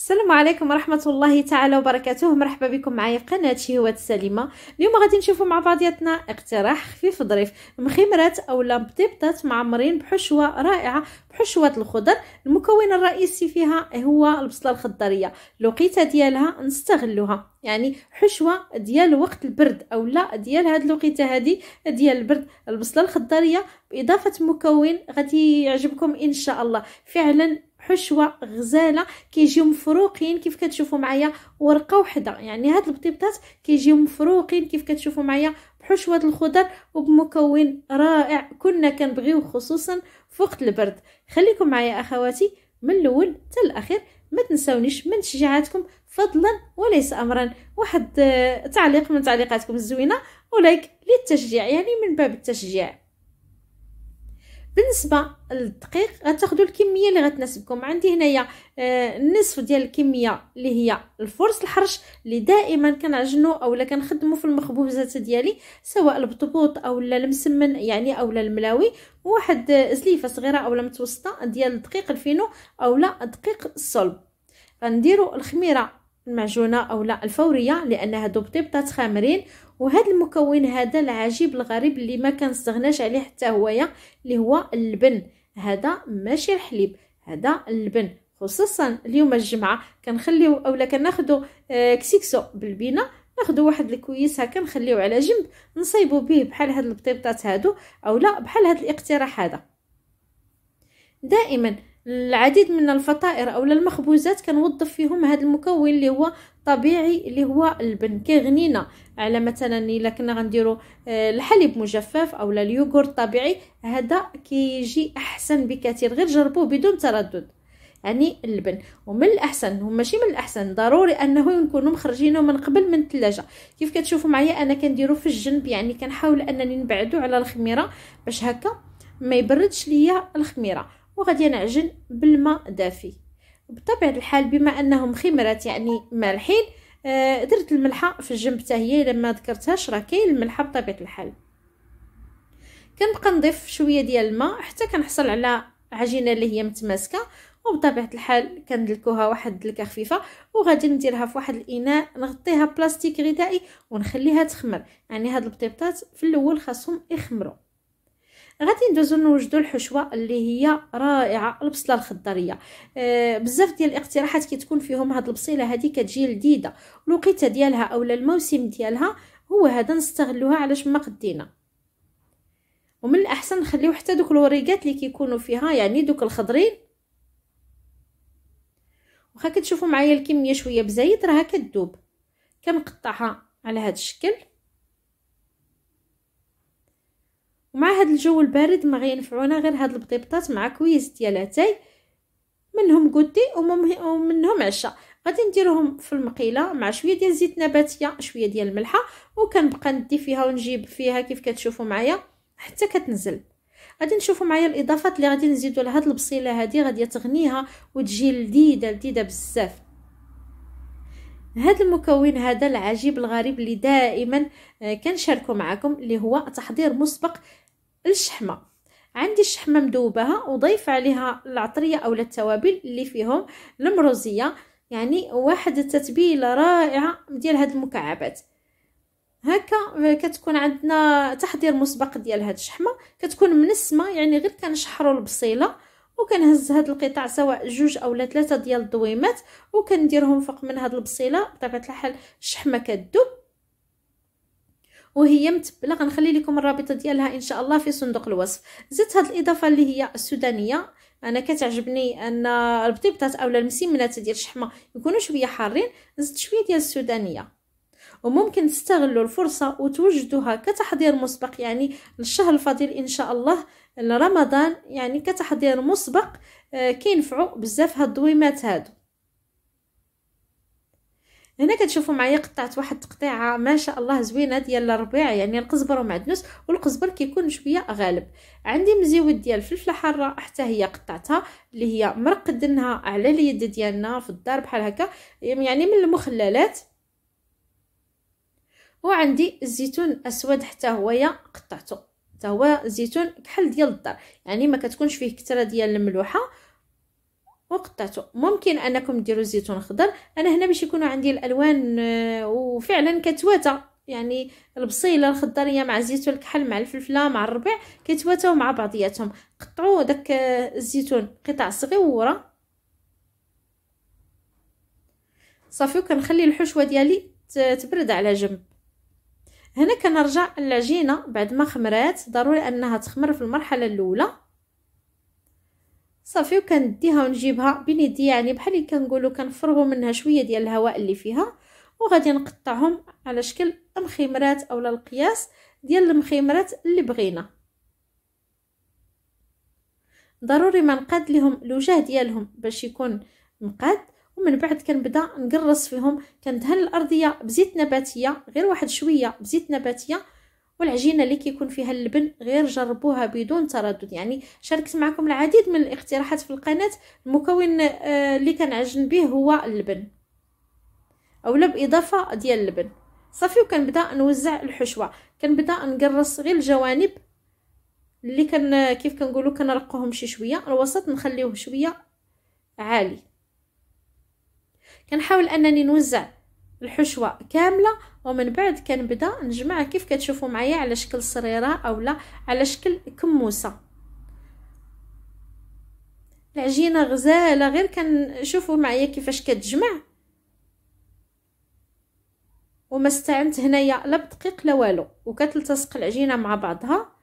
السلام عليكم ورحمة الله تعالى وبركاته مرحبا بكم معايا في قناة شهوات سليمة اليوم غادي نشوفوا مع بعضياتنا اقتراح خفيف ظريف مخمرات أو لامبتبتات معمرين بحشوة رائعة بحشوة الخضر المكون الرئيسي فيها هو البصلة الخضرية الوقيته ديالها نستغلوها يعني حشوة ديال وقت البرد أو لا ديال هاد الوقيته هادي ديال البرد البصلة الخضرية بإضافة مكون غادي يعجبكم إن شاء الله فعلا حشوه غزاله كيجيو مفروقين كيف كتشوفوا معايا ورقه وحده يعني هاد البطيبطات كيجيو مفروقين كيف كتشوفوا معايا بحشوه الخضر وبمكون رائع كنا كنبغيو خصوصا في وقت البرد خليكم معايا اخواتي من الاول حتى الاخير ما تنساونيش من تشجيعاتكم فضلا وليس امرا واحد آه، تعليق من تعليقاتكم الزوينه ولايك للتشجيع يعني من باب التشجيع بالنسبه للدقيق غتاخذوا الكميه اللي غتناسبكم عندي هنايا آه النصف ديال الكميه اللي هي الفرص الحرش اللي دائما كنعجنو اولا كنخدمو في المخبوزات ديالي سواء البطبوط اولا المسمن يعني اولا الملاوي واحد آه، زليفه صغيره اولا متوسطه ديال الدقيق الفينو اولا دقيق الصلب غنديروا الخميره المعجونه او لا الفوريه لان هادو بطبطات خامرين وهذا المكون هذا العجيب الغريب اللي ما كنستغناش عليه حتى هويا اللي هو اللبن هذا ماشي الحليب هذا اللبن خصوصا اليوم الجمعه كنخليو اولا كناخذوا آه، كسيكسو بالبينه ناخذوا واحد الكويس هكا نخليو على جنب نصيبو به بحال هاد البطيبطات هادو اولا بحال هاد الاقتراح هذا دائما العديد من الفطائر او المخبوزات كنوظف فيهم هذا المكون اللي هو طبيعي اللي هو البن كيغنينا على مثلا الا كنا غنديروا آه، الحليب مجفف او اليوغور طبيعي هذا كيجي احسن بكثير غير جربوه بدون تردد يعني اللبن ومن الاحسن وماشي من الاحسن ضروري انه نكونوا مخرجينه من قبل من الثلاجه كيف كتشوفوا معايا انا كنديرو في الجنب يعني كنحاول انني نبعدو على الخميره باش هكا ما يبردش ليا الخميره وغادي نعجن بالماء دافي بطبيعه الحال بما انهم خمرات يعني مالحين آه درت الملحه في الجنب حتى هي لما ذكرتهاش راه كاين الملحه بطبيعه الحال كنبقى نضيف شويه ديال الماء حتى كنحصل على عجينه اللي هي متماسكه وبطبيعه الحال كندلكوها واحد الدلكه خفيفه وغادي نديرها في واحد الاناء نغطيها بلاستيك غذائي ونخليها تخمر يعني هاد البطيطات في الاول خاصهم يخمروا غادي ندوزو نوجدو الحشوه اللي هي رائعه البصله الخضريه آه بزاف ديال الاقتراحات كتكون فيهم هاد البصيله هادي كتجي لذيذه الوقيته ديالها اولا الموسم ديالها هو هذا نستغلوها علاش ما قدينا ومن الاحسن نخليو حتى دوك الوريقات اللي كيكونوا فيها يعني دوك الخضرين واخا كتشوفوا معايا الكميه شويه بزايد راها كتذوب كنقطعها على هذا الشكل ومع هاد الجو البارد ما غينفعونا غير هاد البطيبطات مع كويس ديال اتاي منهم كودي ومنهم عشاء غادي نديرهم في المقيله مع شويه ديال زيت نباتيه شويه ديال الملحه وكنبقى ندي فيها ونجيب فيها كيف كتشوفوا معايا حتى كتنزل غادي نشوفوا معايا الاضافات اللي غادي نزيدوا لهاد البصيله هذه غادي تغنيها وتجي لذيذه لذيذه بزاف هذا المكون هذا العجيب الغريب اللي دائما آه، كنشاركه معكم اللي هو تحضير مسبق الشحمه عندي الشحمه مدوبها وضيف عليها العطريه او التوابل اللي فيهم المروزيه يعني واحد التتبيله رائعه ديال هاد المكعبات هكا آه، كتكون عندنا تحضير مسبق ديال هاد الشحمه كتكون منسمه يعني غير كنشحروا البصيله وكنهز هاد القطع سواء جوج اولا ثلاثه ديال الدويمات وكنديرهم فوق من هاد البصيله بطبيعه الحال الشحمه كدوب وهي متبله غنخلي لكم الرابطه ديالها ان شاء الله في صندوق الوصف زدت هاد الاضافه اللي هي السودانيه انا كتعجبني ان البطيبطات اولا المسمنات ديال الشحمه يكونوا شويه حارين زدت شويه ديال السودانيه وممكن تستغلوا الفرصة وتوجدوها كتحضير مسبق يعني للشهر الفضيل إن شاء الله لرمضان يعني كتحضير مسبق آه، كينفعوا بزاف هاد الدويمات هادو هنا كتشوفوا معايا قطعت واحد التقطيعه ما شاء الله زوينه ديال الربيع يعني القزبر ومعدنوس والقزبر كيكون شويه غالب عندي مزيود ديال فلفله حاره حتى هي قطعتها اللي هي مرقدنها على اليد ديالنا في الدار بحال هكا يعني من المخللات وعندي الزيتون اسود حتى هويا قطعته حتى هو زيتون كحل ديال الدار يعني ما كتكونش فيه كثره ديال الملوحه وقطعته ممكن انكم ديروا زيتون اخضر انا هنا باش يكونوا عندي الالوان آه، وفعلا كتواتى يعني البصيله الخضريه مع الزيتون الكحل مع الفلفله مع الربيع كيتواتاو مع بعضياتهم قطعوا داك آه، الزيتون قطع صغيره صافي وكنخلي الحشوه ديالي تبرد على جنب هنا كنرجع العجينه بعد ما خمرات ضروري انها تخمر في المرحله الاولى صافي وكنديها ونجيبها بين يدي يعني بحال اللي كنقولوا كنفرغوا منها شويه ديال الهواء اللي فيها وغادي نقطعهم على شكل مخيمرات اولا القياس ديال المخيمرات اللي بغينا ضروري ما نقاد لهم الوجه ديالهم باش يكون مقاد ومن بعد كنبدا نقرص فيهم كندهن الارضيه بزيت نباتيه غير واحد شويه بزيت نباتيه والعجينه اللي كيكون فيها اللبن غير جربوها بدون تردد يعني شاركت معكم العديد من الاقتراحات في القناه المكون آه، اللي كنعجن به هو اللبن اولا باضافه ديال اللبن صافي وكنبدا نوزع الحشوه كنبدا نقرص غير الجوانب اللي كان آه، كيف كنقولوا كنرقوهم شي شويه الوسط نخليوه شويه عالي كنحاول انني نوزع الحشوه كامله ومن بعد كنبدا نجمع كيف كتشوفوا معايا على شكل صريره اولا على شكل كموسه العجينه غزاله غير كنشوفوا معايا كيفاش كتجمع وما استعنت هنايا لا بدقيق لا والو وكتلتصق العجينه مع بعضها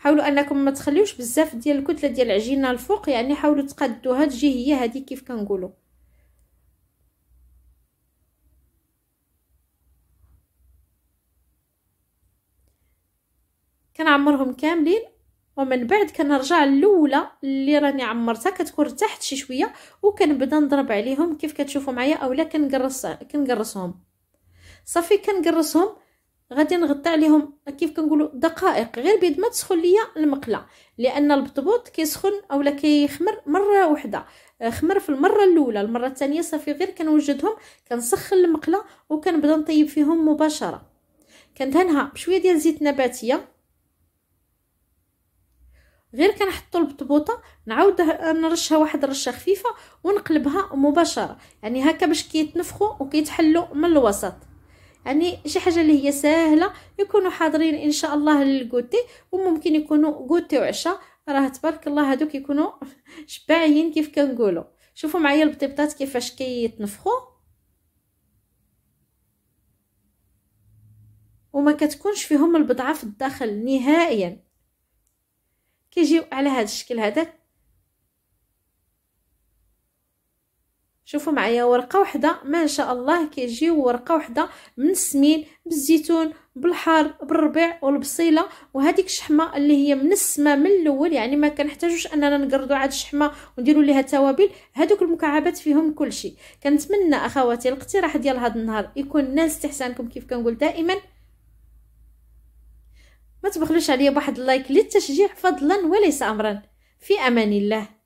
حاولوا انكم ما تخليوش بزاف ديال الكتله ديال العجينه الفوق يعني حاولوا تقدوها تجي هي هذه كيف كنقولوا كنعمرهم كاملين ومن بعد كنرجع الاولى اللي راني عمرتها كتكون ارتاحت شي شويه وكنبدا نضرب عليهم كيف كتشوفوا معايا اولا كنقرص كنقرصهم صافي كنقرصهم غادي نغطي عليهم كيف كنقولوا دقائق غير بيد ما تسخن ليا المقله لان البطبوط كيسخن اولا كيخمر مره واحده آه، خمر في المره الاولى المره الثانيه صافي غير كنوجدهم كنسخن المقله وكنبدا نطيب فيهم مباشره كندهنها بشويه ديال زيت نباتيه غير كنحطوا البطبوطه نعاود آه، نرشها واحد رشه خفيفه ونقلبها مباشره يعني هكا باش كيتنفخوا وكيتحلوا من الوسط يعني شي حاجه اللي هي سهله يكونوا حاضرين ان شاء الله للكوتي وممكن يكونوا كوتي وعشاء راه تبارك الله هادوك يكونوا شبعين كيف كنقولوا شوفوا معايا البطيطات كيفاش كيتنفخوا وما كتكونش فيهم البضعه في الداخل نهائيا كيجيو على هذا الشكل هذا شوفوا معايا ورقه وحده ما شاء الله كيجيو ورقه وحده من السمين بالزيتون بالحار بالربيع والبصيله وهذيك الشحمه اللي هي من السما من الاول يعني ما كنحتاجوش اننا نقردوا عاد الشحمه ونديروا ليها توابل هذوك المكعبات فيهم كلشي كنتمنى اخواتي الاقتراح ديال هذا النهار يكون نال استحسانكم كيف كنقول دائما ما تبخلوش عليا بواحد اللايك للتشجيع فضلا وليس امرا في امان الله